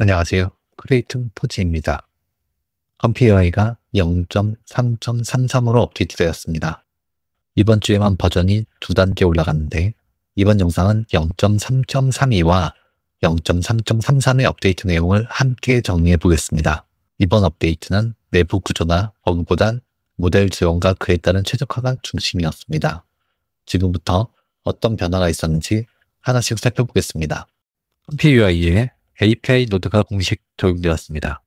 안녕하세요. 크레이튼 포지입니다. 컴피어이가 0.3.33으로 업데이트되었습니다. 이번 주에만 버전이 두 단계 올라갔는데 이번 영상은 0.3.32와 0.3.33의 업데이트 내용을 함께 정리해 보겠습니다. 이번 업데이트는 내부 구조나 범고단, 모델 지원과 그에 따른 최적화가 중심이었습니다. 지금부터 어떤 변화가 있었는지 하나씩 살펴보겠습니다. 컴피 UI의 API 노드가 공식 적용되었습니다.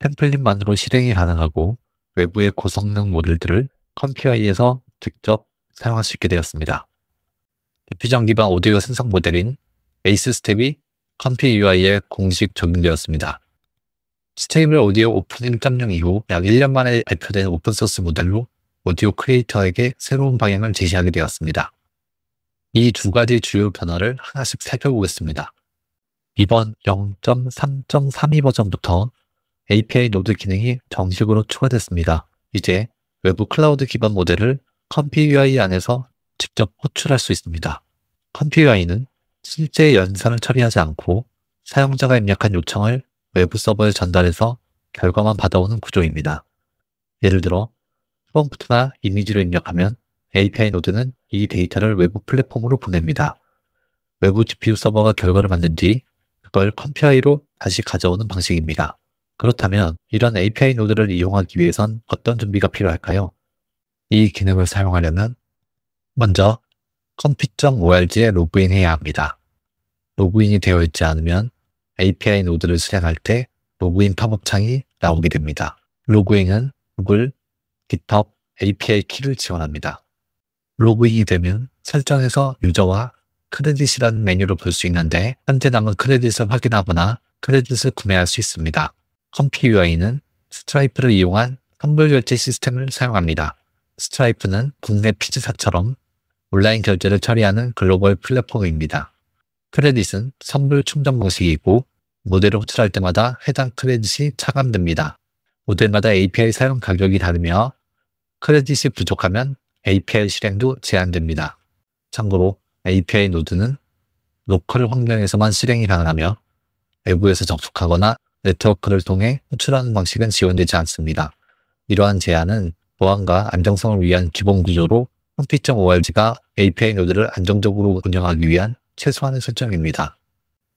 템플릿만으로 실행이 가능하고 외부의 고성능 모델들을 컴피아이에서 직접 사용할 수 있게 되었습니다. 대표전 기반 오디오 생성 모델인 베이스 스텝이 컴피 UI에 공식 적용되었습니다. 스테이블 오디오 오픈 1.0 이후 약 1년 만에 발표된 오픈소스 모델로 오디오 크리에이터에게 새로운 방향을 제시하게 되었습니다. 이 두 가지 주요 변화를 하나씩 살펴보겠습니다. 이번 0.3.32 버전부터 API 노드 기능이 정식으로 추가됐습니다. 이제 외부 클라우드 기반 모델을 컴피UI 안에서 직접 호출할 수 있습니다. 컴피UI는 실제 연산을 처리하지 않고 사용자가 입력한 요청을 외부 서버에 전달해서 결과만 받아오는 구조입니다. 예를 들어 프롬프트나 이미지로 입력하면 API 노드는 이 데이터를 외부 플랫폼으로 보냅니다. 외부 GPU 서버가 결과를 만든 뒤걸 컴피아이로 다시 가져오는 방식입니다. 그렇다면 이런 API 노드를 이용하기 위해선 어떤 준비가 필요할까요? 이 기능을 사용하려면 먼저 config.org에 로그인해야 합니다. 로그인이 되어 있지 않으면 API 노드를 실행할 때 로그인 팝업창이 나오게 됩니다. 로그인은 구글, GitHub, API 키를 지원합니다. 로그인이 되면 설정에서 유저와 크레딧이라는 메뉴로 볼 수 있는데 현재 남은 크레딧을 확인하거나 크레딧을 구매할 수 있습니다. 컴피 UI는 스트라이프를 이용한 환불 결제 시스템을 사용합니다. 스트라이프는 국내 피지사처럼 온라인 결제를 처리하는 글로벌 플랫폼입니다. 크레딧은 선불 충전 방식이고 모델을 호출할 때마다 해당 크레딧이 차감됩니다. 모델마다 API 사용 가격이 다르며 크레딧이 부족하면 API 실행도 제한됩니다. 참고로 API 노드는 로컬 환경에서만 실행이 가능하며 외부에서 접속하거나 네트워크를 통해 호출하는 방식은 지원되지 않습니다. 이러한 제한은 보안과 안정성을 위한 기본 구조로 3p.org가 API 노드를 안정적으로 운영하기 위한 최소한의 설정입니다.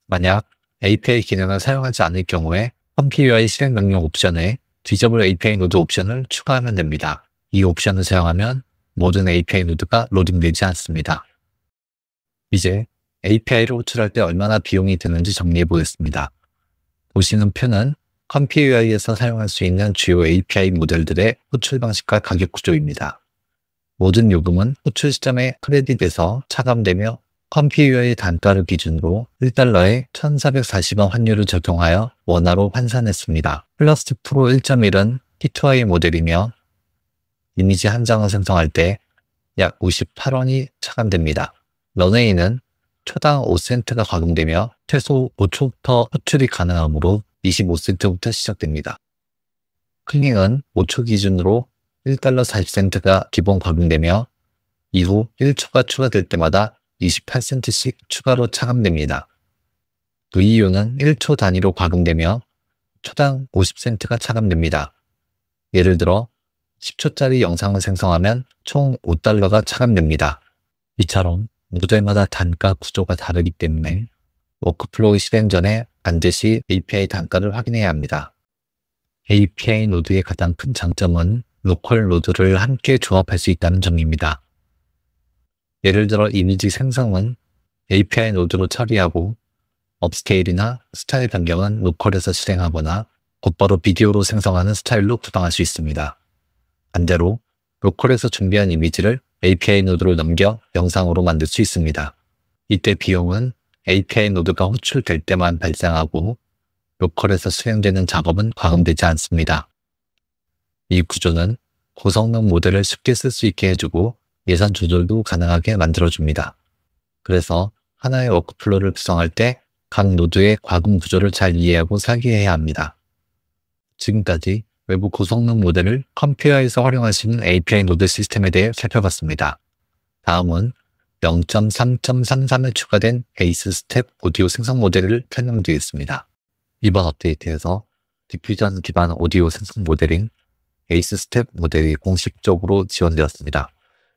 만약 API 기능을 사용하지 않을 경우에 홈피 u i 실행 명령 옵션에 뒤져블 API 노드 옵션을 추가하면 됩니다. 이 옵션을 사용하면 모든 API 노드가 로딩되지 않습니다. 이제 API를 호출할 때 얼마나 비용이 드는지 정리해 보겠습니다. 보시는 표는 컴피UI에서 사용할 수 있는 주요 API 모델들의 호출 방식과 가격 구조입니다. 모든 요금은 호출 시점에 크레딧에서 차감되며 컴피유의 단가를 기준으로 1달러에 1440원 환율을 적용하여 원화로 환산했습니다. 플러스 프로 1.1은 히트와이 모델이며 이미지 한 장을 생성할 때 약 58원이 차감됩니다. 런웨이는 초당 5센트가 가동되며 최소 5초부터 호출이 가능하므로 25센트부터 시작됩니다. 클링은 5초 기준으로 1달러 40센트가 기본 가동되며 이후 1초가 추가될 때마다 28센트씩 추가로 차감됩니다. VU는 그 1초 단위로 가동되며 초당 50센트가 차감됩니다. 예를 들어 10초짜리 영상을 생성하면 총 5달러가 차감됩니다. 이처럼 모델마다 단가 구조가 다르기 때문에 워크플로우 실행 전에 반드시 API 단가를 확인해야 합니다. API 노드의 가장 큰 장점은 로컬 노드를 함께 조합할 수 있다는 점입니다. 예를 들어 이미지 생성은 API 노드로 처리하고 업스케일이나 스타일 변경은 로컬에서 실행하거나 곧바로 비디오로 생성하는 스타일로 구성할 수 있습니다. 반대로 로컬에서 준비한 이미지를 API 노드를 넘겨 영상으로 만들 수 있습니다. 이때 비용은 API 노드가 호출될 때만 발생하고 로컬에서 수행되는 작업은 과금되지 않습니다. 이 구조는 고성능 모델을 쉽게 쓸 수 있게 해주고 예산 조절도 가능하게 만들어줍니다. 그래서 하나의 워크플로우를 구성할 때 각 노드의 과금 구조를 잘 이해하고 설계해야 합니다. 지금까지 외부 고성능 모델을 컴퓨어에서 활용할수있는 API 노드 시스템에 대해 살펴봤습니다. 다음은 0.3.33에 추가된 에이스 스텝 오디오 생성 모델을 설명드리겠습니다. 이번 업데이트에서 디퓨전 기반 오디오 생성 모델인 에이스 스텝 모델이 공식적으로 지원되었습니다.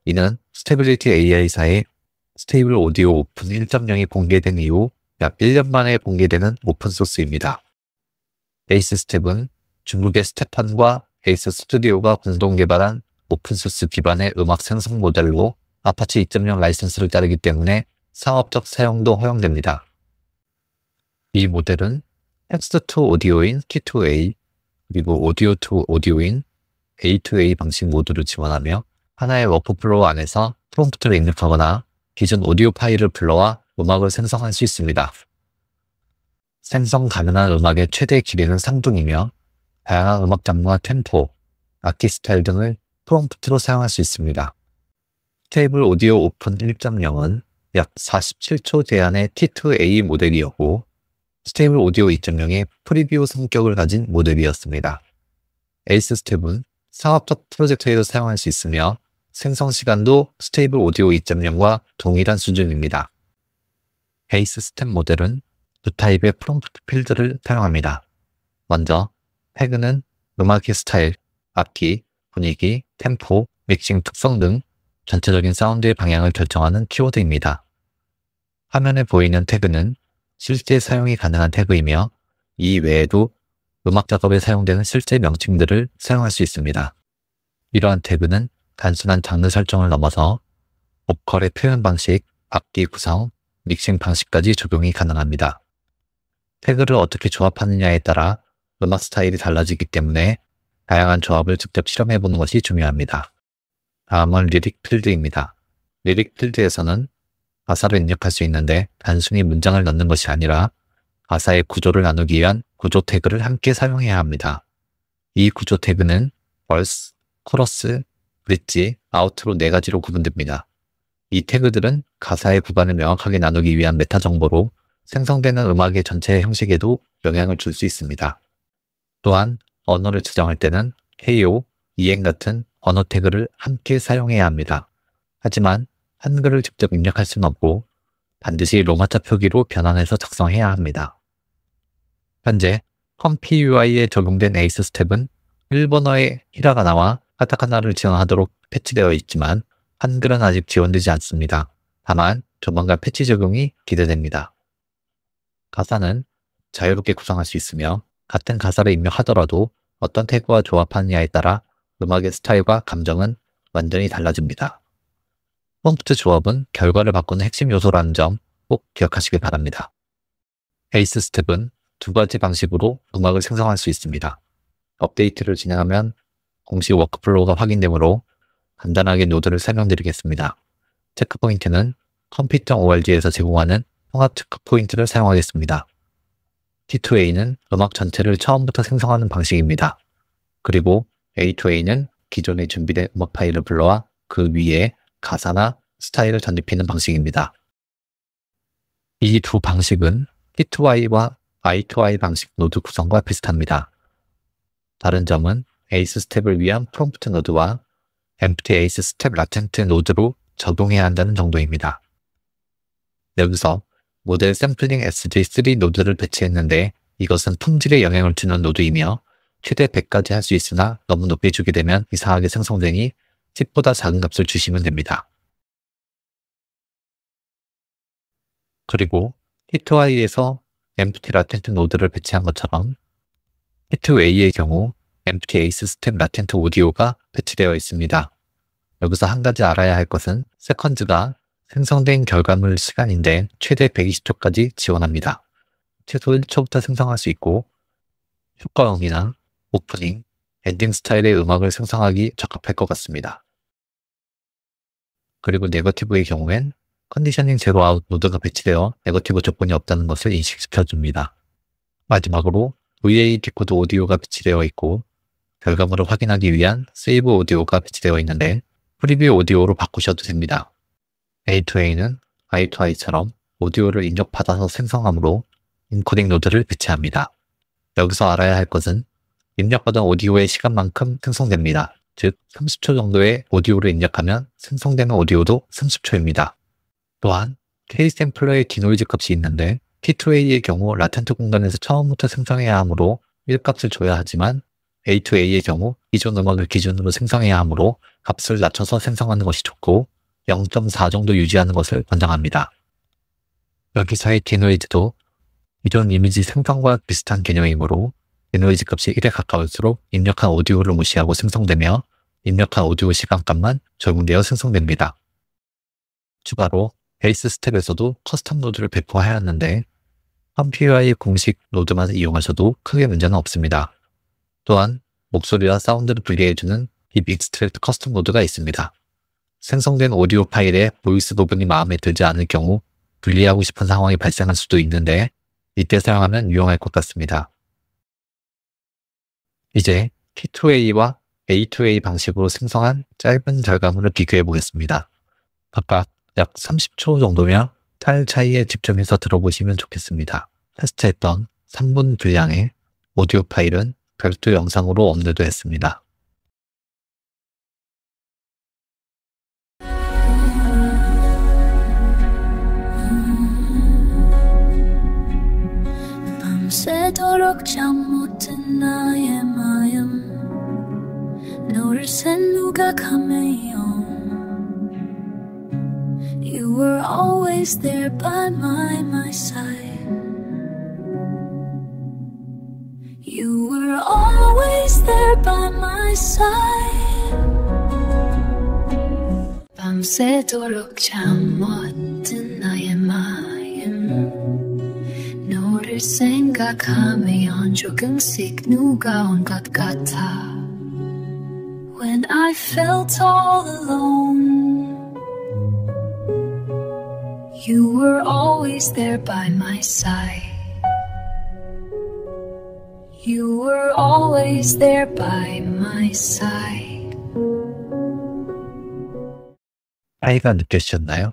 이는 스테빌리티 AI사의 스테이블 오디오 오픈 1.0이 공개된 이후 약 1년 만에 공개되는 오픈소스입니다. 에이스 스텝은 중국의 스테판과 베이스 스튜디오가 공동 개발한 오픈소스 기반의 음악 생성 모델로 아파치 2.0 라이선스를 따르기 때문에 상업적 사용도 허용됩니다. 이 모델은 텍스트 오디오인 T2A 그리고 오디오 투 오디오인 A2A 방식 모두를 지원하며 하나의 워크플로우 안에서 프롬프트를 입력하거나 기존 오디오 파일을 불러와 음악을 생성할 수 있습니다. 생성 가능한 음악의 최대 길이는 상등이며 다양한 음악 장르와 템포, 악기 스타일 등을 프롬프트로 사용할 수 있습니다. 테이블 오디오 오픈 1.0은 약 47초 제한의 T2A 모델이었고 스테이블 오디오 2.0의 프리뷰 성격을 가진 모델이었습니다. 에이스 스텝은 상업적 프로젝트에도 사용할 수 있으며 생성 시간도 스테이블 오디오 2.0과 동일한 수준입니다. 에이스 스텝 모델은 두 타입의 프롬프트 필드를 사용합니다. 먼저 태그는 음악의 스타일, 악기, 분위기, 템포, 믹싱 특성 등 전체적인 사운드의 방향을 결정하는 키워드입니다. 화면에 보이는 태그는 실제 사용이 가능한 태그이며 이 외에도 음악 작업에 사용되는 실제 명칭들을 사용할 수 있습니다. 이러한 태그는 단순한 장르 설정을 넘어서 보컬의 표현 방식, 악기 구성, 믹싱 방식까지 적용이 가능합니다. 태그를 어떻게 조합하느냐에 따라 문화 스타일이 달라지기 때문에 다양한 조합을 직접 실험해보는 것이 중요합니다. 다음은 리릭 필드입니다. 리릭 필드에서는 가사를 입력할 수 있는데 단순히 문장을 넣는 것이 아니라 가사의 구조를 나누기 위한 구조 태그를 함께 사용해야 합니다. 이 구조 태그는 벌스, 코러스, 브릿지, 아우트로 네 가지로 구분됩니다. 이 태그들은 가사의 구간을 명확하게 나누기 위한 메타 정보로 생성되는 음악의 전체 형식에도 영향을 줄 수 있습니다. 또한 언어를 지정할 때는 해요, 이행 같은 언어 태그를 함께 사용해야 합니다. 하지만 한글을 직접 입력할 수는 없고 반드시 로마자 표기로 변환해서 작성해야 합니다. 현재 컴피 UI에 적용된 에이스 스텝은 일본어의 히라가나와 카타카나를 지원하도록 패치되어 있지만 한글은 아직 지원되지 않습니다. 다만 조만간 패치 적용이 기대됩니다. 가사는 자유롭게 구성할 수 있으며 같은 가사를 입력하더라도 어떤 태그와 조합하느냐에 따라 음악의 스타일과 감정은 완전히 달라집니다. 프롬프트 조합은 결과를 바꾸는 핵심 요소라는 점 꼭 기억하시길 바랍니다. 에이스 스텝은 두 가지 방식으로 음악을 생성할 수 있습니다. 업데이트를 진행하면 공식 워크플로우가 확인되므로 간단하게 노드를 설명드리겠습니다. 체크포인트는 컴퓨터 o r g 에서 제공하는 통합 체크포인트를 사용하겠습니다. T2A는 음악 전체를 처음부터 생성하는 방식입니다. 그리고 A2A는 기존에 준비된 음악 파일을 불러와 그 위에 가사나 스타일을 전입히는 방식입니다. 이 두 방식은 T2I와 I2I 방식 노드 구성과 비슷합니다. 다른 점은 에이스 스텝을 위한 프롬프트 노드와 empty 에이스 스텝 라텐트 노드로 적용해야 한다는 정도입니다. 여기서 모델 샘플링 SG3 노드를 배치했는데 이것은 품질에 영향을 주는 노드이며 최대 100까지 할 수 있으나 너무 높이 주게 되면 이상하게 생성되니 10보다 작은 값을 주시면 됩니다. 그리고 히트와이에서 empty l a 노드를 배치한 것처럼 히트웨이의 경우 empty ace 스텝 l a t e n 오디오가 배치되어 있습니다. 여기서 한 가지 알아야 할 것은 세컨즈가 생성된 결과물 시간인데 최대 120초까지 지원합니다. 최소 1초부터 생성할 수 있고 효과음이나 오프닝, 엔딩 스타일의 음악을 생성하기 적합할 것 같습니다. 그리고 네거티브의 경우엔 컨디셔닝 제로 아웃 노드가 배치되어 네거티브 조건이 없다는 것을 인식시켜줍니다. 마지막으로 VA 디코드 오디오가 배치되어 있고 결과물을 확인하기 위한 세이브 오디오가 배치되어 있는데 프리뷰 오디오로 바꾸셔도 됩니다. A2A는 I2I처럼 오디오를 입력받아서 생성함으로 인코딩 노드를 배치합니다. 여기서 알아야 할 것은 입력받은 오디오의 시간만큼 생성됩니다. 즉 30초 정도의 오디오를 입력하면 생성되는 오디오도 30초입니다. 또한 K-샘플러의 디노이즈 값이 있는데 T2A의 경우 라텐트 공간에서 처음부터 생성해야 하므로 1값을 줘야 하지만 A2A의 경우 기존 음악을 기준으로 생성해야 하므로 값을 낮춰서 생성하는 것이 좋고 0.4 정도 유지하는 것을 권장합니다. 여기서의 디노이즈도 이전 이미지 생성과 비슷한 개념이므로 디노이즈 값이 1에 가까울수록 입력한 오디오를 무시하고 생성되며 입력한 오디오 시간값만 적용되어 생성됩니다. 추가로 베이스 스텝에서도 커스텀 노드를 배포하여 하는데 컴퓨어의 공식 노드만 이용하셔도 크게 문제는 없습니다. 또한 목소리와 사운드를 분리해주는 딥 익스트랙트 커스텀 노드가 있습니다. 생성된 오디오 파일에 보이스 부분이 마음에 들지 않을 경우 분리하고 싶은 상황이 발생할 수도 있는데 이때 사용하면 유용할 것 같습니다. 이제 T2A와 A2A 방식으로 생성한 짧은 결과물을 비교해 보겠습니다. 각각 약 30초 정도면탈 차이에 집중해서 들어보시면 좋겠습니다. 테스트했던 3분 분량의 오디오 파일은 별도 영상으로 업로드했습니다. 도록 나의 마음 너를 센 누가 감해요 You were always there by my, my side You were always there by my side 밤새도록 senga kameon jogunsik nugaon gatgata. When I felt all alone, you were always there by my side. You were always there by my side. 아이가 느껴지셨나요?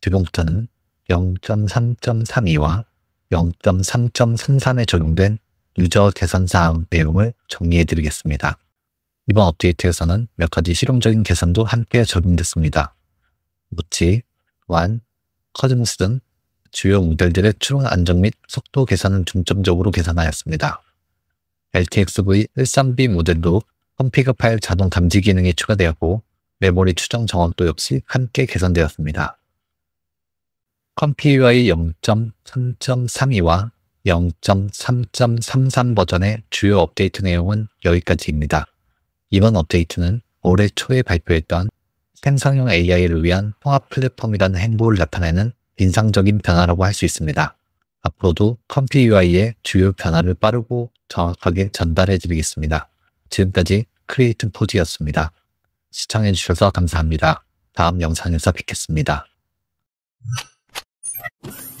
두동자는 0.3.32와 0.3.33에 적용된 유저 개선 사항 내용을 정리해드리겠습니다. 이번 업데이트에서는 몇 가지 실용적인 개선도 함께 적용됐습니다. 무치, 완, 커즘스 등 주요 모델들의 출론 안정 및 속도 개선은 중점적으로 개선하였습니다. LTX-V 13B 모델도 컴피그 파일 자동 감지 기능이 추가되었고 메모리 추정 정확도 역시 함께 개선되었습니다. 컴피와의 0.3.32와 0.3.33 버전의 주요 업데이트 내용은 여기까지입니다. 이번 업데이트는 올해 초에 발표했던 생성형 AI를 위한 통합 플랫폼이라는 행보를 나타내는 인상적인 변화라고 할 수 있습니다. 앞으로도 컴피 UI의 주요 변화를 빠르고 정확하게 전달해 드리겠습니다. 지금까지 크리에이튼 포즈였습니다. 시청해 주셔서 감사합니다. 다음 영상에서 뵙겠습니다. Thank you.